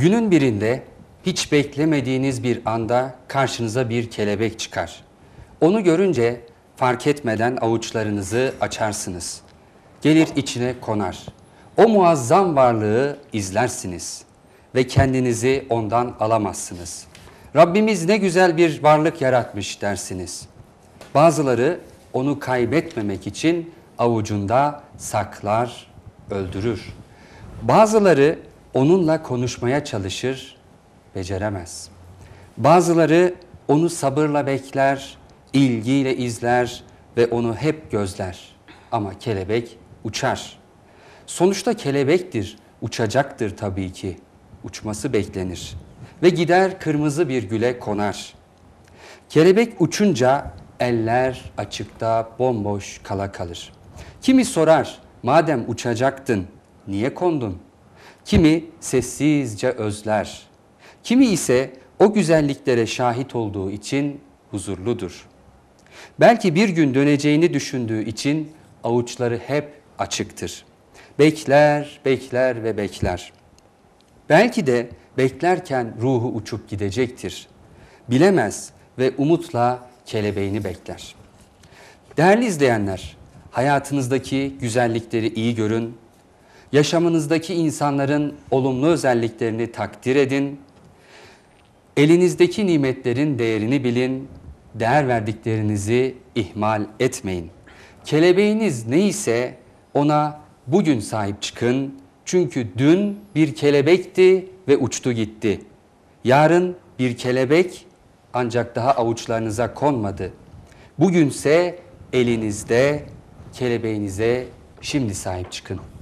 Günün birinde hiç beklemediğiniz bir anda karşınıza bir kelebek çıkar. Onu görünce fark etmeden avuçlarınızı açarsınız. Gelir içine konar. O muazzam varlığı izlersiniz ve kendinizi ondan alamazsınız. Rabbimiz ne güzel bir varlık yaratmış dersiniz. Bazıları onu kaybetmemek için avucunda saklar, öldürür. Bazıları onunla konuşmaya çalışır, beceremez. Bazıları onu sabırla bekler, ilgiyle izler ve onu hep gözler. Ama kelebek uçar. Sonuçta kelebektir, uçacaktır tabii ki. Uçması beklenir ve gider kırmızı bir güle konar. Kelebek uçunca eller açıkta bomboş kala kalır. Kimi sorar, madem uçacaktın niye kondun? kimi sessizce özler, kimi ise o güzelliklere şahit olduğu için huzurludur. Belki bir gün döneceğini düşündüğü için avuçları hep açıktır. Bekler, bekler ve bekler. Belki de beklerken ruhu uçup gidecektir. Bilemez ve umutla kelebeğini bekler. Değerli izleyenler, hayatınızdaki güzellikleri iyi görün, Yaşamınızdaki insanların olumlu özelliklerini takdir edin. Elinizdeki nimetlerin değerini bilin. Değer verdiklerinizi ihmal etmeyin. Kelebeğiniz neyse ona bugün sahip çıkın. Çünkü dün bir kelebekti ve uçtu gitti. Yarın bir kelebek ancak daha avuçlarınıza konmadı. Bugünse elinizde kelebeğinize şimdi sahip çıkın.